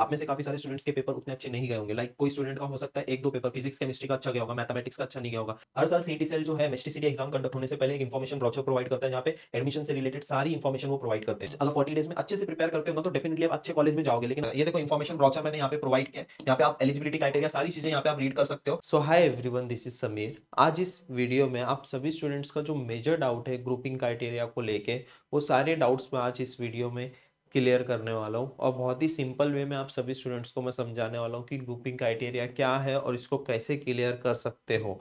आप में से काफी सारे स्टूडेंट्स के पेपर उतने अच्छे नहीं गए होंगे लाइक कोई स्टूडेंट का हो सकता है एक दो पेपर फिजिक्स केमिस्ट्री का अच्छा गया होगा मैथमेटिक्स का अच्छा नहीं गया होगा हर साल सी सेल जो है सी एग्जाम कंडक्ट होने से पहले एक इन्फॉर्मेशन ब्रॉचर प्रोवाइड करता है जहाँ पे एडमिशन से रिलेटेड सारी इन्फॉर्मेशन वो प्रोवाइड करते हैं अगर फोर्टी डेज में अच्छे से प्रिपेयर करते हो तो डेफिनेटली आप अच्छे कॉलेज में जाओगे लेकिन ये देखो इन्फॉर्मेशन ब्रॉचर मैंने यहाँ पे प्रोवाइड किया यहाँ पे आप एलिजिबिलिटी क्राइटेरिया सारी चीजें यहाँ पे आप रीड कर सकते हो so hi every this is Sameer आज इस वीडियो में आप सभी स्टूडेंट्स का जो मेजर डाउट है ग्रुपिंग क्राइटेरिया को लेकर वो सारे डाउट्स मैं आज इस वीडियो में क्लियर करने वाला हूँ और बहुत ही सिंपल वे में आप सभी स्टूडेंट्स को मैं समझाने वाला हूँ कि ग्रुपिंग क्राइटेरिया क्या है और इसको कैसे क्लियर कर सकते हो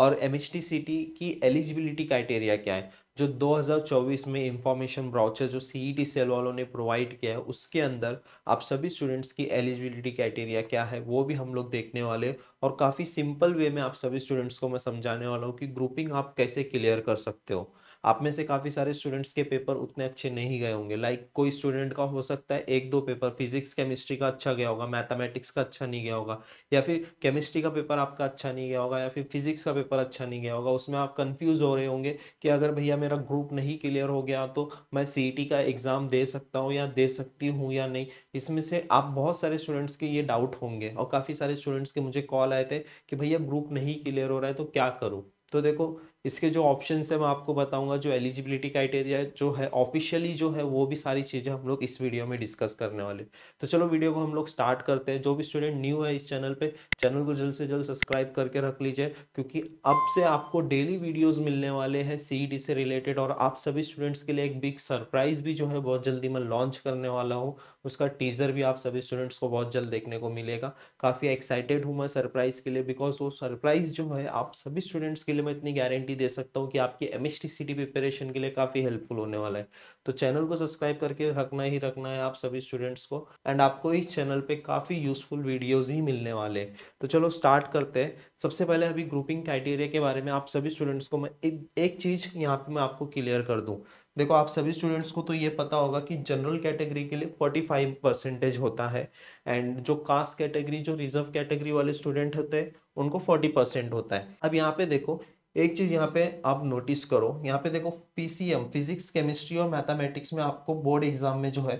और एम एच की एलिजिबिलिटी क्राइटेरिया क्या है जो 2024 में इंफॉर्मेशन ब्राउचर जो सी सेल e वालों ने प्रोवाइड किया है उसके अंदर आप सभी स्टूडेंट्स की एलिजिबिलिटी क्राइटेरिया क्या है वो भी हम लोग देखने वाले और काफ़ी सिंपल वे में आप सभी स्टूडेंट्स को मैं समझाने वाला हूँ कि ग्रुपिंग आप कैसे क्लियर कर सकते हो आप में से काफ़ी सारे स्टूडेंट्स के पेपर उतने अच्छे नहीं गए होंगे लाइक like, कोई स्टूडेंट का हो सकता है एक दो पेपर फिजिक्स केमिस्ट्री का अच्छा गया होगा मैथमेटिक्स का अच्छा नहीं गया होगा या फिर केमिस्ट्री का पेपर आपका अच्छा नहीं गया होगा या फिर फिजिक्स का पेपर अच्छा नहीं गया होगा उसमें आप कन्फ्यूज़ हो रहे होंगे कि अगर भैया मेरा ग्रुप नहीं क्लियर हो गया तो मैं सी e का एग्ज़ाम दे सकता हूँ या दे सकती हूँ या नहीं इसमें से आप बहुत सारे स्टूडेंट्स के ये डाउट होंगे और काफ़ी सारे स्टूडेंट्स के मुझे कॉल आए थे कि भैया ग्रुप नहीं क्लियर हो रहा है तो क्या करूँ तो देखो इसके जो ऑप्शन है मैं आपको बताऊंगा जो एलिजिबिलिटी क्राइटेरिया जो है ऑफिशियली जो है वो भी सारी चीज़ें हम लोग इस वीडियो में डिस्कस करने वाले तो चलो वीडियो को हम लोग स्टार्ट करते हैं जो भी स्टूडेंट न्यू है इस चैनल पे चैनल को जल्द से जल्द सब्सक्राइब करके रख लीजिए क्योंकि अब से आपको डेली वीडियोज मिलने वाले हैं सी e से रिलेटेड और आप सभी स्टूडेंट्स के लिए एक बिग सरप्राइज भी जो है बहुत जल्दी मैं लॉन्च करने वाला हूँ उसका टीजर भी आप सभी स्टूडेंट्स को बहुत जल्द देखने को मिलेगा काफ़ी एक्साइटेड हूँ मैं सरप्राइज के लिए बिकॉज वो सरप्राइज जो है आप सभी स्टूडेंट्स के लिए मैं इतनी गारंटी गारंटी दे सकता हूँ कि आपके M S T C D preparation के लिए काफ़ी हेल्पफुल होने वाला है तो चैनल को सब्सक्राइब करके रखना ही रखना है आप सभी स्टूडेंट्स को एंड आपको इस चैनल पे काफ़ी यूजफुल वीडियोज़ ही मिलने वाले हैं तो चलो स्टार्ट करते हैं सबसे पहले अभी ग्रुपिंग क्राइटेरिया के बारे में आप सभी स्टूडेंट्स को मैं एक, एक चीज़ यहाँ पर मैं आपको क्लियर कर दूँ देखो आप सभी स्टूडेंट्स को तो ये पता होगा कि जनरल कैटेगरी के लिए 45 परसेंटेज होता है एंड जो कास्ट कैटेगरी जो रिजर्व कैटेगरी वाले स्टूडेंट होते हैं उनको 40 परसेंट होता है अब यहाँ पे देखो एक चीज़ यहाँ पे आप नोटिस करो यहाँ पे देखो पीसीएम फिजिक्स केमिस्ट्री और मैथमेटिक्स में आपको बोर्ड एग्जाम में जो है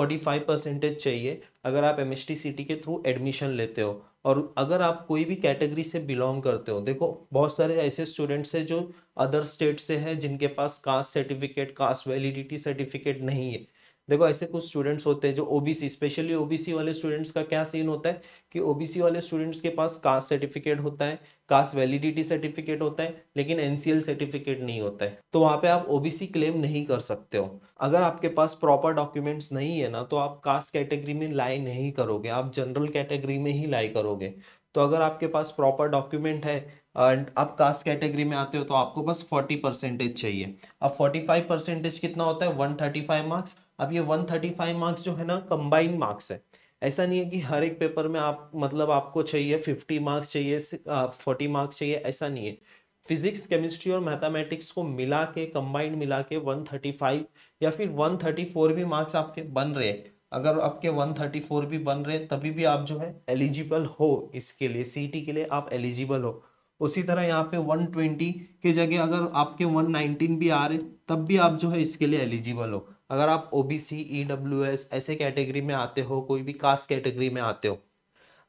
45 परसेंटेज चाहिए अगर आप एम के थ्रू एडमिशन लेते हो और अगर आप कोई भी कैटेगरी से बिलोंग करते हो देखो बहुत सारे ऐसे स्टूडेंट्स हैं जो अदर स्टेट से हैं जिनके पास caste certificate caste validity certificate नहीं है देखो ऐसे कुछ स्टूडेंट्स होते हैं जो ओबीसी स्पेशली ओबीसी वाले स्टूडेंट्स का क्या सीन होता है कि ओबीसी वाले स्टूडेंट्स के पास कास्ट सर्टिफिकेट होता है कास्ट वैलिडिटी सर्टिफिकेट होता है लेकिन एनसीएल सर्टिफिकेट नहीं होता है तो वहाँ पे आप ओबीसी क्लेम नहीं कर सकते हो अगर आपके पास प्रॉपर डॉक्यूमेंट्स नहीं है ना तो आप कास्ट कैटेगरी में लाई नहीं करोगे आप जनरल कैटेगरी में ही लाई करोगे तो अगर आपके पास प्रॉपर डॉक्यूमेंट है एंड आप कास्ट कैटेगरी में आते हो तो आपको बस फोर्टी परसेंटेज चाहिए अब फोर्टी फाइव परसेंटेज कितना होता है वन थर्टी फाइव मार्क्स अब ये 135 मार्क्स जो है ना कंबाइन मार्क्स है ऐसा नहीं है कि हर एक पेपर में आप मतलब आपको चाहिए 50 मार्क्स चाहिए 40 मार्क्स चाहिए ऐसा नहीं है फिजिक्स केमिस्ट्री और मैथमेटिक्स को मिला के कंबाइंड मिला के 135 या फिर 134 भी मार्क्स आपके बन रहे हैं अगर आपके 134 भी बन रहे हैं तभी भी आप जो है एलिजिबल हो इसके लिए सीटी के लिए आप एलिजिबल हो उसी तरह यहाँ पे 120 की जगह अगर आपके 119 भी आ रहे तब भी आप जो है इसके लिए एलिजिबल हो अगर आप O B C E W S ऐसे कैटेगरी में आते हो कोई भी कास्ट कैटेगरी में आते हो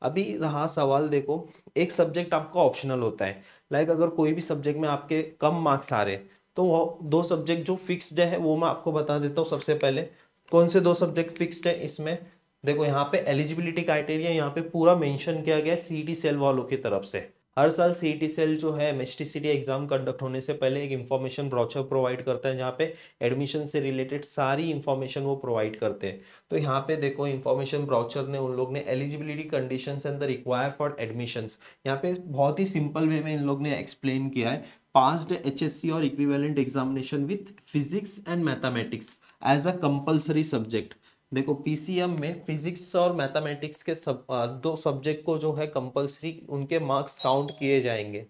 अभी रहा सवाल देखो एक सब्जेक्ट आपका ऑप्शनल होता है लाइक अगर कोई भी सब्जेक्ट में आपके कम मार्क्स आ रहे तो वो दो सब्जेक्ट जो फिक्स्ड है वो मैं आपको बता देता हूँ सबसे पहले कौन से दो सब्जेक्ट फिक्स्ड है इसमें देखो यहाँ पे एलिजिबिलिटी क्राइटेरिया यहाँ पे पूरा मेंशन किया गया है सी सेल वालों की तरफ से हर साल सी टी सेल जो है M S T C exam conduct होने से पहले एक इन्फॉर्मेशन ब्रॉचर प्रोवाइड करता है जहाँ पे एडमिशन से रिलेटेड सारी इन्फॉर्मेशन वो प्रोवाइड करते हैं तो यहाँ पे देखो इन्फॉर्मेशन ब्रॉचर ने उन लोग ने eligibility condition and the require for admission यहाँ पे बहुत ही सिंपल वे में इन लोग ने एक्सप्लेन किया है पास्ड सी और equivalent examination with physics and mathematics as a compulsory subject देखो पीसीएम में फिजिक्स और मैथमेटिक्स के सब दो सब्जेक्ट को जो है कंपलसरी उनके मार्क्स काउंट किए जाएंगे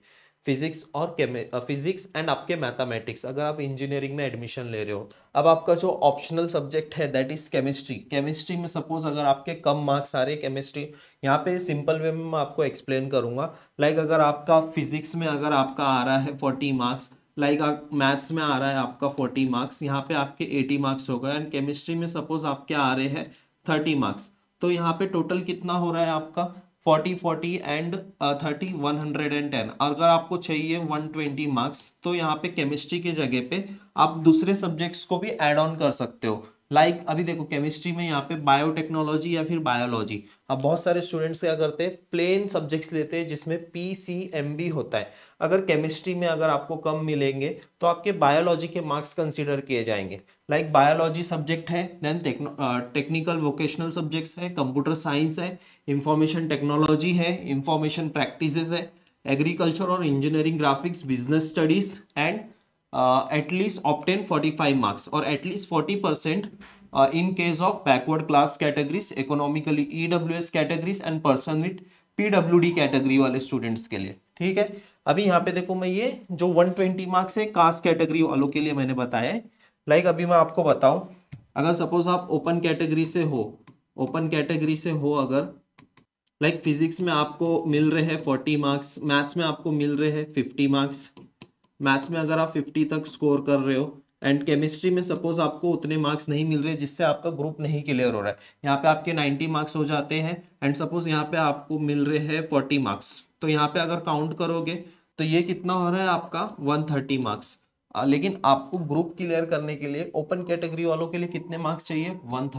फिजिक्स और केमे फिजिक्स एंड आपके मैथमेटिक्स अगर आप इंजीनियरिंग में एडमिशन ले रहे हो अब आपका जो ऑप्शनल सब्जेक्ट है दैट इज केमिस्ट्री केमिस्ट्री में सपोज अगर आपके कम मार्क्स आ रहे हैं केमिस्ट्री यहाँ पे सिंपल वे में मैं आपको एक्सप्लेन करूंगा लाइक like अगर आपका फिजिक्स में अगर आपका आ रहा है फोर्टी मार्क्स लाइक मैथ्स में आ रहा है आपका फोर्टी मार्क्स यहाँ पे आपके एटी मार्क्स हो गए एंड केमिस्ट्री में सपोज आपके आ रहे हैं थर्टी मार्क्स तो यहाँ पे टोटल कितना हो रहा है आपका forty forty and thirty one hundred and ten अगर आपको चाहिए वन ट्वेंटी मार्क्स तो यहाँ पे केमिस्ट्री के जगह पे आप दूसरे सब्जेक्ट्स को भी एड ऑन कर सकते हो लाइक like, अभी देखो केमिस्ट्री में यहाँ पे बायोटेक्नोलॉजी या फिर बायोलॉजी अब बहुत सारे स्टूडेंट्स क्या करते हैं प्लेन सब्जेक्ट्स लेते हैं जिसमें पी सी एम बी होता है अगर केमिस्ट्री में अगर आपको कम मिलेंगे तो आपके बायोलॉजी के मार्क्स कंसिडर किए जाएंगे लाइक बायोलॉजी सब्जेक्ट है देन टेक्निकल वोकेशनल सब्जेक्ट्स है कंप्यूटर साइंस है इंफॉर्मेशन टेक्नोलॉजी है इंफॉर्मेशन प्रैक्टिस है एग्रीकल्चर और engineering graphics business studies and at least obtain forty five marks और at least forty percent in case of backward class categories economically E W S categories and person with P W D category वाले students के लिए ठीक है अभी यहाँ पे देखो मैं ये जो 120 मार्क्स है कास्ट कैटेगरी वालों के लिए मैंने बताया है लाइक अभी मैं आपको बताऊँ अगर सपोज आप ओपन कैटेगरी से हो ओपन कैटेगरी से हो अगर लाइक like फिजिक्स में आपको मिल रहे हैं 40 मार्क्स मैथ्स में आपको मिल रहे हैं 50 मार्क्स मैथ्स में अगर आप फिफ्टी तक स्कोर कर रहे हो एंड केमिस्ट्री में सपोज आपको उतने मार्क्स नहीं मिल रहे जिससे आपका ग्रुप नहीं क्लियर हो रहा है यहाँ पे आपके 90 मार्क्स हो जाते हैं एंड सपोज यहाँ पे आपको मिल रहे हैं 40 मार्क्स तो यहाँ पे अगर काउंट करोगे तो ये कितना हो रहा है आपका 130 मार्क्स लेकिन आपको ग्रुप क्लियर करने के लिए ओपन कैटेगरी वालों के लिए कितने मार्क्स चाहिए वन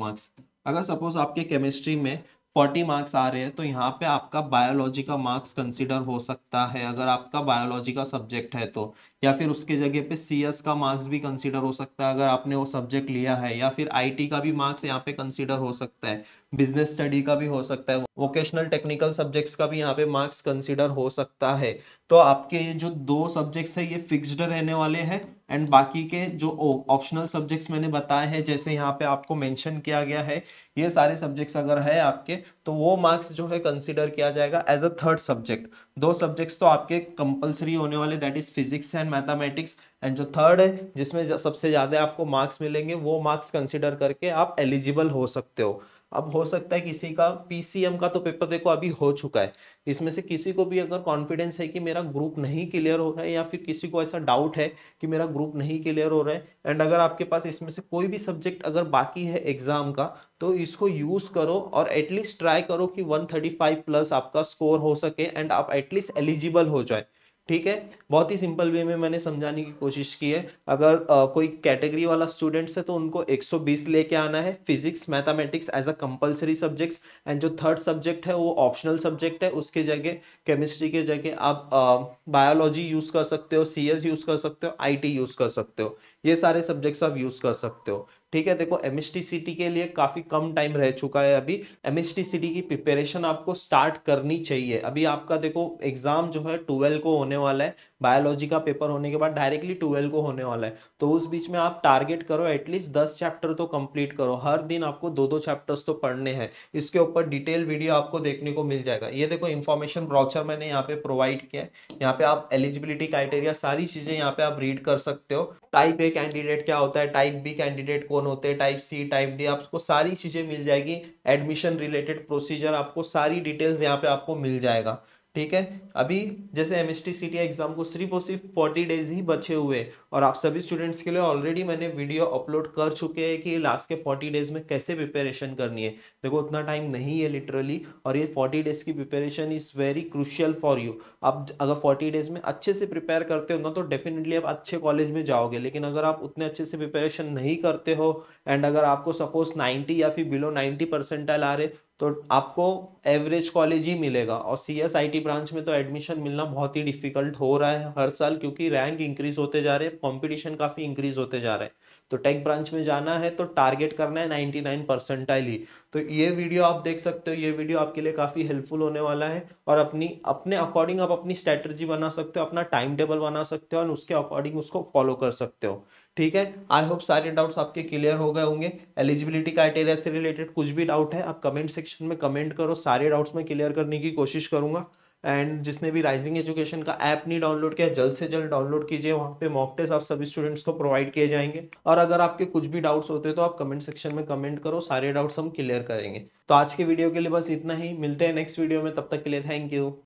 मार्क्स अगर सपोज आपके केमिस्ट्री में फोर्टी मार्क्स आ रहे हैं तो यहाँ पे आपका बायोलॉजी का मार्क्स कंसिडर हो सकता है अगर आपका बायोलॉजी का सब्जेक्ट है तो या फिर उसके जगह पे सी का मार्क्स भी कंसिडर हो सकता है अगर आपने वो सब्जेक्ट लिया है या फिर आई का भी मार्क्स यहाँ पे कंसिडर हो सकता है बिजनेस स्टडी का भी हो सकता है वोकेशनल टेक्निकल सब्जेक्ट्स का भी यहाँ पे मार्क्स कंसिडर हो सकता है तो आपके ये जो दो सब्जेक्ट्स है ये फिक्सड रहने वाले हैं एंड बाकी के जो ऑप्शनल सब्जेक्ट्स मैंने बताए हैं जैसे यहाँ पे आपको मेंशन किया गया है ये सारे सब्जेक्ट्स अगर है आपके तो वो मार्क्स जो है कंसिडर किया जाएगा एज अ थर्ड सब्जेक्ट दो सब्जेक्ट्स तो आपके कंपलसरी होने वाले that is physics and mathematics and जो थर्ड है जिसमें सबसे ज़्यादा आपको मार्क्स मिलेंगे वो मार्क्स कंसिडर करके आप एलिजिबल हो सकते हो अब हो सकता है किसी का पीसीएम का तो पेपर देखो अभी हो चुका है इसमें से किसी को भी अगर कॉन्फिडेंस है कि मेरा ग्रुप नहीं क्लियर हो रहा है या फिर किसी को ऐसा डाउट है कि मेरा ग्रुप नहीं क्लियर हो रहा है एंड अगर आपके पास इसमें से कोई भी सब्जेक्ट अगर बाकी है एग्जाम का तो इसको यूज़ करो और एटलीस्ट ट्राई करो कि वन प्लस आपका स्कोर हो सके एंड आप एटलीस्ट एलिजिबल हो जाए ठीक है बहुत ही सिंपल वे में मैंने समझाने की कोशिश की है अगर आ, कोई कैटेगरी वाला स्टूडेंट्स है तो उनको 120 लेके आना है physics mathematics as a compulsory subjects and जो थर्ड सब्जेक्ट है वो ऑप्शनल सब्जेक्ट है उसके जगह केमिस्ट्री के जगह आप बायोलॉजी यूज़ कर सकते हो सी यूज़ कर सकते हो आई यूज़ कर सकते हो ये सारे सब्जेक्ट्स आप यूज़ कर सकते हो ठीक है देखो एम के लिए काफ़ी कम टाइम रह चुका है अभी एम की प्रिपेरेशन आपको स्टार्ट करनी चाहिए अभी आपका देखो एग्ज़ाम जो है ट्वेल्व को होने वाला है बायोलॉजी का पेपर होने के बाद डायरेक्टली ट्वेल्व को होने वाला है तो उस बीच में आप टारगेट करो एटलीस्ट दस चैप्टर तो कंप्लीट करो हर दिन आपको दो दो चैप्टर्स तो पढ़ने हैं इसके ऊपर डिटेल वीडियो आपको देखने को मिल जाएगा ये देखो इन्फॉर्मेशन ब्राउचर मैंने यहाँ पे प्रोवाइड किया है यहाँ पे आप एलिजिबिलिटी क्राइटेरिया सारी चीज़ें यहाँ पे आप रीड कर सकते हो टाइप ए कैंडिडेट क्या होता है टाइप बी कैंडिडेट कौन फ़ोन होते हैं टाइप सी टाइप डी आपको सारी चीज़ें मिल जाएगी एडमिशन रिलेटेड प्रोसीजर आपको सारी डिटेल्स यहाँ पे आपको मिल जाएगा ठीक है अभी जैसे एम एस एग्ज़ाम को सिर्फ और सिर्फ फोर्टी डेज ही बचे हुए और आप सभी स्टूडेंट्स के लिए ऑलरेडी मैंने वीडियो अपलोड कर चुके हैं कि लास्ट के फोर्टी डेज में कैसे प्रिपेरेशन करनी है देखो उतना टाइम नहीं है लिटरली और ये फोर्टी डेज की preparation is very crucial for you आप अगर फोर्टी डेज में अच्छे से प्रिपेयर करते हो ना तो डेफिनेटली आप अच्छे कॉलेज में जाओगे लेकिन अगर आप उतने अच्छे से प्रिपेरेशन नहीं करते हो एंड अगर आपको सपोज नाइन्टी या फिर बिलो नाइन्टी परसेंटाइल आ रहे तो आपको एवरेज कॉलेज ही मिलेगा और C S I T branch में तो एडमिशन मिलना बहुत ही डिफिकल्ट हो रहा है हर साल क्योंकि रैंक इंक्रीज होते जा रहे हैं कॉम्पिटिशन काफ़ी इंक्रीज होते जा रहे हैं तो टेक ब्रांच में जाना है तो टारगेट करना है नाइनटी नाइन परसेंटाइल ही तो ये वीडियो आप देख सकते हो ये वीडियो आपके लिए काफ़ी हेल्पफुल होने वाला है और अपनी अपने अकॉर्डिंग आप अपनी स्ट्रेटर्जी बना सकते हो अपना टाइम टेबल बना सकते हो और उसके अकॉर्डिंग उसको फॉलो कर सकते हो ठीक है आई होप सारे डाउट्स आपके क्लियर हो गए होंगे एलिजिबिलिटी क्राइटेरिया से रिलेटेड कुछ भी डाउट है आप कमेंट सेक्शन में कमेंट करो सारे डाउट्स में क्लियर करने की कोशिश करूंगा एंड जिसने भी राइजिंग एजुकेशन का ऐप नहीं डाउनलोड किया जल्द से जल्द डाउनलोड कीजिए वहाँ पे मॉक टेस्ट आप सभी स्टूडेंट्स को प्रोवाइड किए जाएंगे और अगर आपके कुछ भी डाउट्स होते हैं तो आप कमेंट सेक्शन में कमेंट करो सारे डाउट्स हम क्लियर करेंगे तो आज के वीडियो के लिए बस इतना ही मिलते हैं नेक्स्ट वीडियो में तब तक के लिए थैंक यू